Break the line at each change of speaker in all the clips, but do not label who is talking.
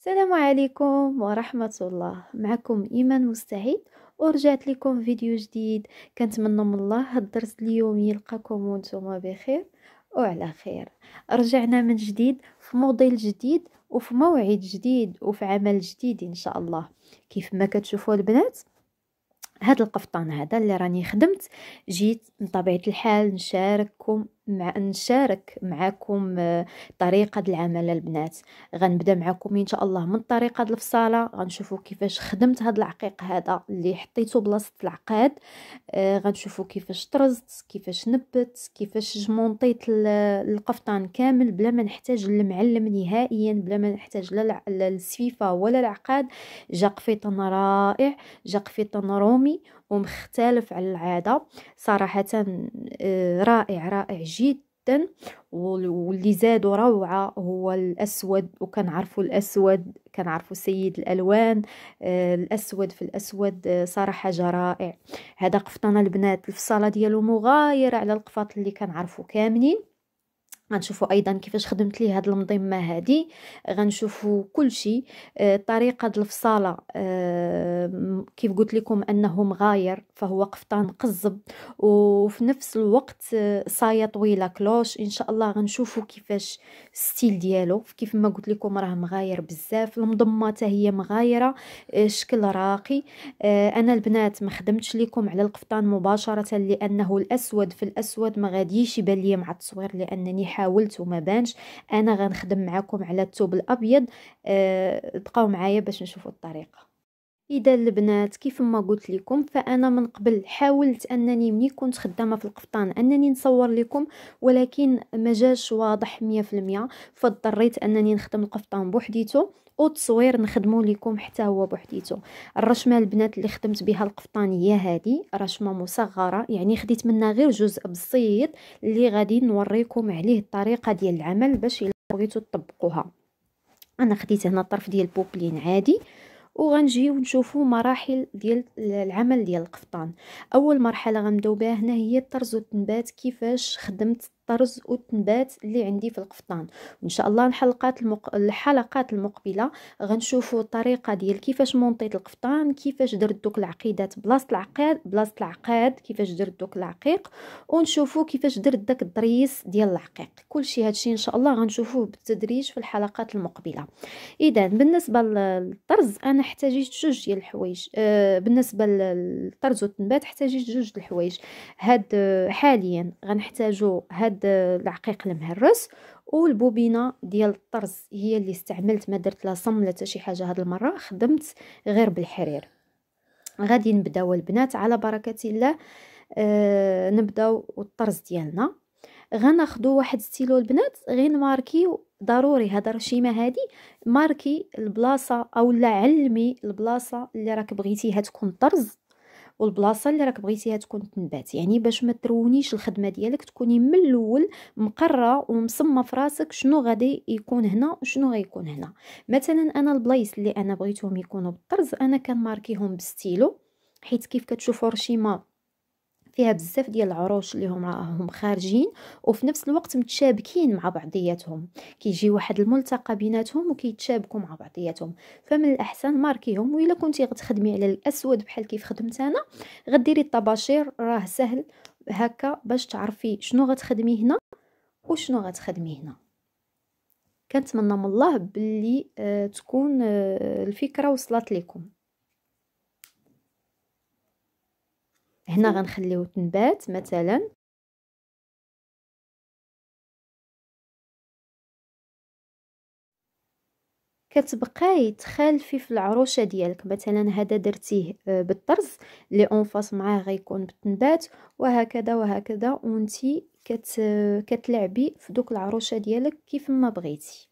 السلام عليكم ورحمة الله معكم إيمان مستعيد ورجعت لكم فيديو جديد كنتمنى من الله الدرس اليوم يلقاكم وانتم بخير وعلى خير رجعنا من جديد في موديل جديد وفي موعد جديد وفي عمل جديد ان شاء الله كيف ما كتشوفوا البنات هاد القفطان هذا اللي راني خدمت جيت بطبيعه الحال نشارككم مع أن نشارك معاكم آه، طريقة العمل البنات غنبدا معاكم إن شاء الله من طريقة الفصالة غنشوفوا كيفاش خدمت هاد العقيق هذا اللي حطيته بلاصة العقاد آه، غنشوفوا كيفاش طرزت كيفاش نبت كيفاش جمونطيت القفطان كامل بلا ما نحتاج المعلم نهائيا بلا ما نحتاج لا ولا العقاد جا قفيطان رائع جا قفيطان رومي ومختلف على العادة صراحة آه، رائع رائع جدا واللي زاد روعة هو الأسود وكنعرفوا الأسود كنعرفوا سيد الألوان آه، الأسود في الأسود آه، صراحة رائع هذا قفطان البنات الفصالة ديالو مغايرة على القفط اللي كنعرفوا كاملين غنشوفوا ايضا كيفاش خدمت ليه هاد المضمه هادي غنشوفوا كل شيء الطريقه الفصاله كيف قلت لكم انه مغاير فهو قفطان قزب وفي نفس الوقت آه، صايه طويله كلوش ان شاء الله غنشوفوا كيفاش ستيل ديالو كيف ما قلت لكم راه مغاير بزاف المضمه حتى هي مغايره آه، شكل راقي آه، انا البنات ما خدمتش لكم على القفطان مباشره لانه الاسود في الاسود ما غاديش يبان لي مع التصوير لانني حاولت وما بانش انا غنخدم معكم على الثوب الابيض بقاو معايا باش نشوفوا الطريقه اذا البنات كيف ما قلت لكم فانا من قبل حاولت انني مني كنت خدامه في القفطان انني نصور لكم ولكن ما جاش واضح 100% فاضطريت انني نخدم القفطان بوحديته وتصوير نخدمو لكم حتى هو بوحديته الرشمه البنات اللي خدمت بها القفطان هي هذه رشمه مصغره يعني خديت منها غير جزء بسيط اللي غادي نوريكم عليه الطريقه ديال العمل باش الا بغيتو تطبقوها انا خديت هنا الطرف ديال بوبلين عادي وغنجيو نشوفو مراحل ديال العمل ديال القفطان اول مرحله غنبداو بها هنا هي طرز التنبات كيفاش خدمت الطرز والتنبات اللي عندي في القفطان ان شاء الله الحلقات المق... الحلقات المقبله غنشوفوا الطريقه ديال كيفاش مونطيت القفطان كيفاش درت دوك العقيدات بلاصه العقاد بلاصه العقاد كيفاش درت دوك العقيق ونشوفوا كيفاش درت داك الضريس ديال العقيق كلشي هادشي ان شاء الله غنشوفوه بالتدريج في الحلقات المقبله اذا بالنسبه للطرز انا احتاجيت جوج ديال الحوايج أه بالنسبه للطرز والتنبات احتاجيت جوج الحوايج هاد آه، حاليا غنحتاجو هاد هاد العقيق المهرس والبوبينه ديال الطرز هي اللي استعملت ما درت لا صم لا شي حاجه هاد المره خدمت غير بالحرير غادي نبداو البنات على بركه الله آه نبداو الطرز ديالنا غناخدو واحد ستيلو البنات غير ماركيو ضروري هاد الرشيمه هادي ماركي البلاصه اولا علمي البلاصه اللي راك بغيتيها تكون طرز والبلاصه اللي راك بغيتيها تكون تنبات يعني باش ما ترونيش الخدمه ديالك تكوني من الاول مقره ومصممه في راسك شنو غادي يكون هنا وشنو غيكون هنا مثلا انا البلايص اللي انا بغيتهم يكونوا بالطرز انا كنماركيهم بستيلو حيت كيف كتشوفوا رشيمه فيها بزاف ديال العروش اللي هم راهم خارجين وفي نفس الوقت متشابكين مع بعضياتهم كيجي واحد الملتقى بيناتهم وكيتشابكوا مع بعضياتهم فمن الاحسن ماركيهم والا كنتي غتخدمي على الاسود بحال كيف خدمت انا غديري الطباشير راه سهل هكا باش تعرفي شنو غتخدمي هنا وشنو غتخدمي هنا كنتمنى من الله باللي آه، تكون آه، الفكره وصلت لكم هنا غنخليو تنبات مثلا كتبقاي تخالفي في العروشه ديالك مثلا هذا درتيه آه، بالطرز لي اونفاس معاه غيكون بالتنبات وهكذا وهكذا وانتي كت كتلعبي في دوك العروشه ديالك كيف ما بغيتي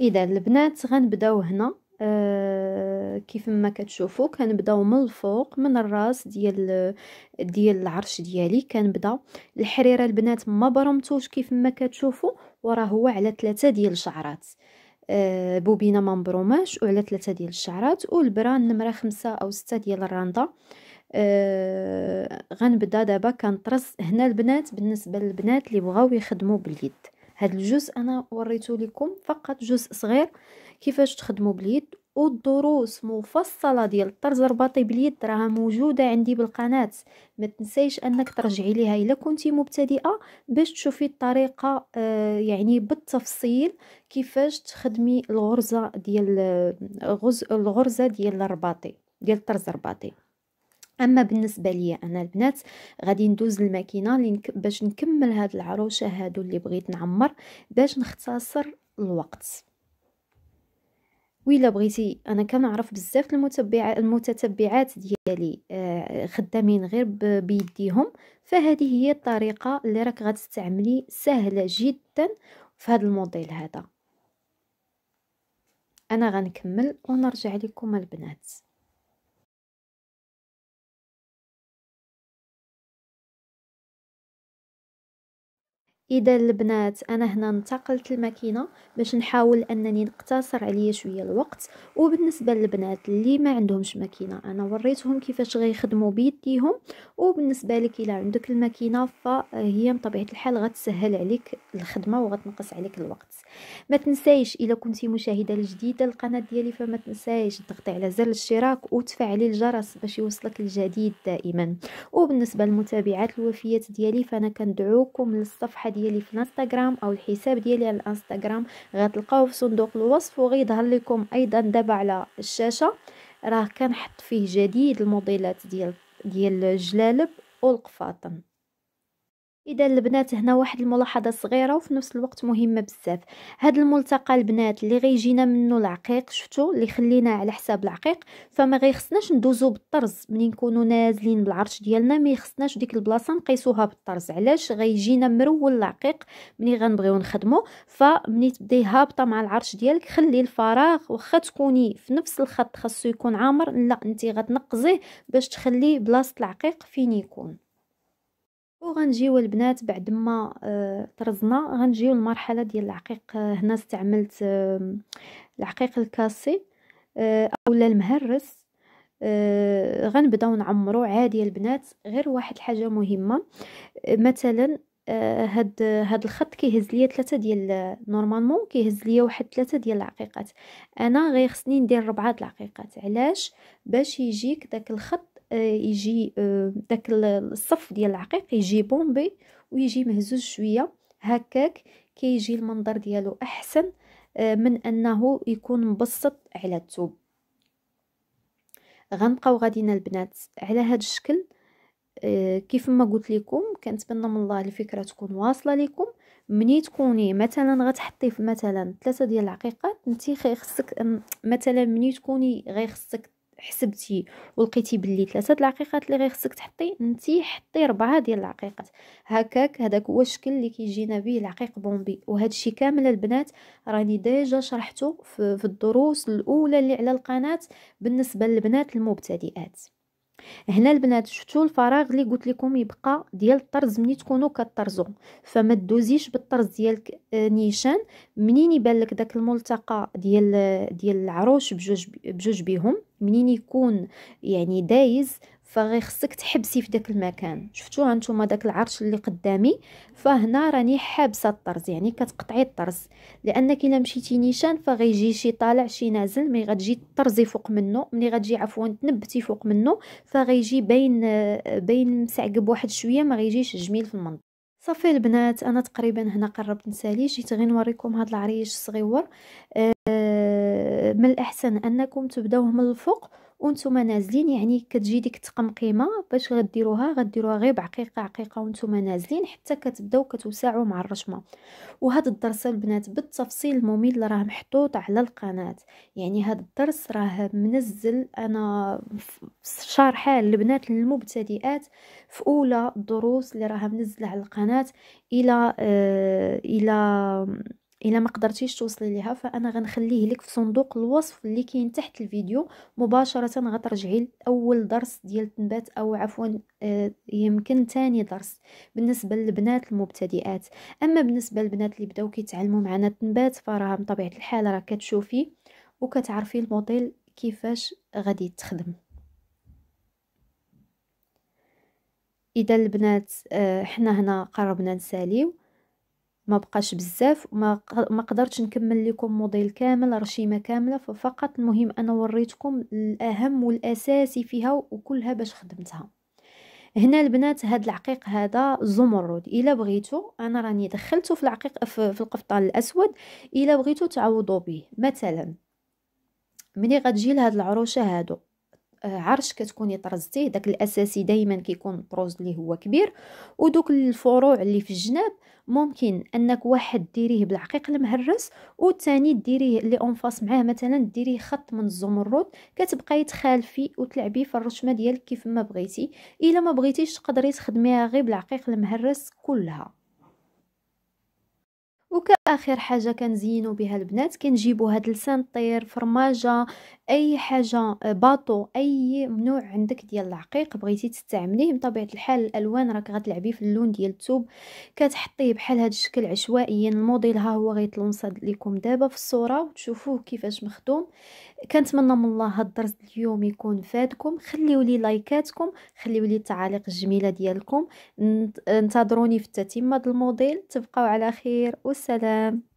اذا البنات غنبداو هنا آه كيف ما كتشوفوا كنبداو من الفوق من الراس ديال ديال العرش ديالي كنبدا الحريره البنات ما برمتوش كيف ما كتشوفوا وراه هو على ثلاثه ديال الشعرات آه بوبينه ما مبروماش وعلى ثلاثه ديال الشعرات والبران نمره خمسة او ستة ديال الرنده آه غنبدا دابا كنطرز هنا البنات بالنسبه للبنات اللي بغاو يخدموا باليد هاد الجزء انا وريته لكم فقط جزء صغير كيفاش تخدموا باليد والدروس مفصله ديال الطرز الرباطي باليد راها موجوده عندي بالقناه ما تنسيش انك ترجعي ليها الا كنتي مبتدئه باش تشوفي الطريقه آه يعني بالتفصيل كيفاش تخدمي الغرزه ديال آه، الغرزه ديال الرباطي ديال الطرز الرباطي اما بالنسبه ليا انا البنات غادي ندوز الماكينه باش نكمل هاد العروشه هادو اللي بغيت نعمر باش نختصر الوقت ويلا بغيتي انا كنعرف بزاف المتبعات المتتبعات ديالي آه، خدامين غير بيديهم فهذه هي الطريقه اللي راك غتستعملي سهله جدا في هذا الموديل هذا انا غنكمل ونرجع لكم البنات اذا البنات انا هنا انتقلت الماكينه باش نحاول انني نقتصر عليا شويه الوقت وبالنسبه للبنات اللي ما عندهمش ماكينه انا وريتهم كيفاش غيخدموا بيديهم وبالنسبه لك الا عندك الماكينه فهي بطبيعه الحال غتسهل عليك الخدمه وغتنقص عليك الوقت ما تنسايش الا كنتي مشاهده الجديده القناه ديالي فما تنسايش تضغطي على زر الاشتراك وتفعلي الجرس باش يوصلك الجديد دائما وبالنسبه للمتابعات الوفيات ديالي فانا كندعوكم للصفحه ديالي في الانستغرام او الحساب ديالي على الانستغرام غتلقاوه في صندوق الوصف وغيظهر لكم ايضا دابا على الشاشه راه كنحط فيه جديد الموديلات ديال ديال الجلالب والقفاطن اذا البنات هنا واحد الملاحظه صغيره وفي نفس الوقت مهمه بزاف هذا الملتقى البنات اللي غيجينا منه العقيق شفتوا اللي خلينا على حساب العقيق فما غيخصناش ندوزو بالطرز ملي نكونوا نازلين بالعرش ديالنا ما يخصناش ديك البلاصه نقيسوها بالطرز علاش غيجينا مرول العقيق ملي غنبغيو نخدمو فمني تبداي هابطه مع العرش ديالك خلي الفراغ واخا تكوني في نفس الخط خاصو يكون عامر لا انت غتنقزيه باش تخلي بلاصه العقيق فين يكون وغنجيو البنات بعد ما آه، طرزنا غنجيو المرحله ديال العقيق آه، هنا استعملت العقيق الكاسي آه، اولا المهرس غنبداو نعمرو عادي البنات غير واحد الحاجه مهمه مثلا هاد هاد الخط كيهز ليا ثلاثه ديال نورمالمون كيهز ليا واحد ثلاثه ديال العقيقات انا غير خصني ندير ربعه العقيقات علاش باش يجيك داك الخط آه، يجي آه، داك الصف ديال العقيق يجي بومبي ويجي مهزوز شويه هكاك كيجي المنظر ديالو احسن آه، من انه يكون مبسط على الثوب غنبقاو غاديين البنات على هذا الشكل كيف ما قلت لكم كنتمنى من الله الفكره تكون واصله لكم مني تكوني مثلا غتحطي في مثلا ثلاثه ديال العقيقات انت خصك مثلا مني تكوني غير خصك حسبتي ولقيتي بلي ثلاثه العقيقات اللي غيخصك خصك تحطي انت حطي ربعه ديال العقيقات هكاك هذاك هو الشكل اللي كيجينا به العقيق بومبي وهذا الشيء كامل البنات راني ديجا شرحته في الدروس الاولى اللي على القناه بالنسبه للبنات المبتدئات هنا البنات شفتوا الفراغ اللي قلت لكم يبقى ديال الطرز ملي تكونوا كطرزوا فما تدوزيش بالطرز ديالك آه، نيشان منين يبان لك داك الملتقى ديال ديال العروش بجوج بجوج بهم منين يكون يعني دايز فغي خصك تحبسي في داك المكان شفتوا هانتوما داك العرش اللي قدامي فهنا راني حابسه الطرز يعني كتقطعي الطرز لانك الا مشيتي نيشان فغيجي شي طالع شي نازل ملي غتجي طرزي فوق منه ملي غتجي عفوا تنبتي فوق منه فغيجي باين باين مسعقب واحد شويه ما غيجيش جميل في المنظر صافي البنات انا تقريبا هنا قربت نسالي جيت غير نوريكم هاد العريش الصغيور أه من الاحسن انكم تبداوه من الفوق وانتم نازلين يعني كتجي ديك التقمقيمه باش غديروها غديروها غير بعقيقه عقيقه وانتم نازلين حتى كتبداو كتوسعوا مع الرشمه وهذا الدرس البنات بالتفصيل الممل راه محطوط على القناه يعني هذا الدرس راه منزل انا شارحه للبنات المبتدئات في اولى الدروس اللي راه منزله على القناه الى آه الى الا ما قدرتيش توصلي ليها فانا غنخليه لك في صندوق الوصف اللي كاين تحت الفيديو مباشره غترجعي لاول درس ديال التنبات او عفوا آه، يمكن تاني درس بالنسبه للبنات المبتدئات اما بالنسبه للبنات اللي بداو كيتعلموا معنا التنبات فراه بطبيعه الحال راه كتشوفي وكتعرفي الموديل كيفاش غادي تخدم اذا البنات آه، حنا هنا قربنا نساليو ما بقاش بزاف وما ما قدرتش نكمل لكم موديل كامل رشيمه كامله ففقط المهم انا وريتكم الاهم والاساسي فيها وكلها باش خدمتها هنا البنات هاد العقيق هذا زمرد الا بغيتو انا راني دخلته في العقيق في القفطان الاسود الا بغيتو تعوضوا به مثلا ملي غتجي لهاد العروشه هادو عرش كتكوني طرزتيه داك الاساسي دائما كيكون طروز اللي هو كبير ودوك الفروع اللي في الجناب ممكن انك واحد ديريه بالعقيق المهرس والثاني ديريه اللي اونفاس معاه مثلا ديريه خط من الزمرد كتبقاي تخالفي وتلعبي في الرشمه ديالك كيف ما بغيتي الا ما بغيتيش تقدري تخدميها غير بالعقيق المهرس كلها وكاخر حاجه كنزينوا بها البنات كنجيبوا هاد لسان الطير فرماجه اي حاجه آه، باطو اي نوع عندك ديال العقيق بغيتي تستعمليه بطبيعه الحال الالوان راك غتلعبي في اللون ديال الثوب كتحطيه بحال هاد الشكل عشوائيا الموديل ها هو غيتلونصاد لكم دابا في الصوره وتشوفوه كيفاش مخدوم كنتمنى من الله هاد الدرس اليوم يكون فادكم خليوا لي لايكاتكم خليوا لي التعاليق الجميله ديالكم انتظروني في التتمه الموديل تبقاو على خير والسلام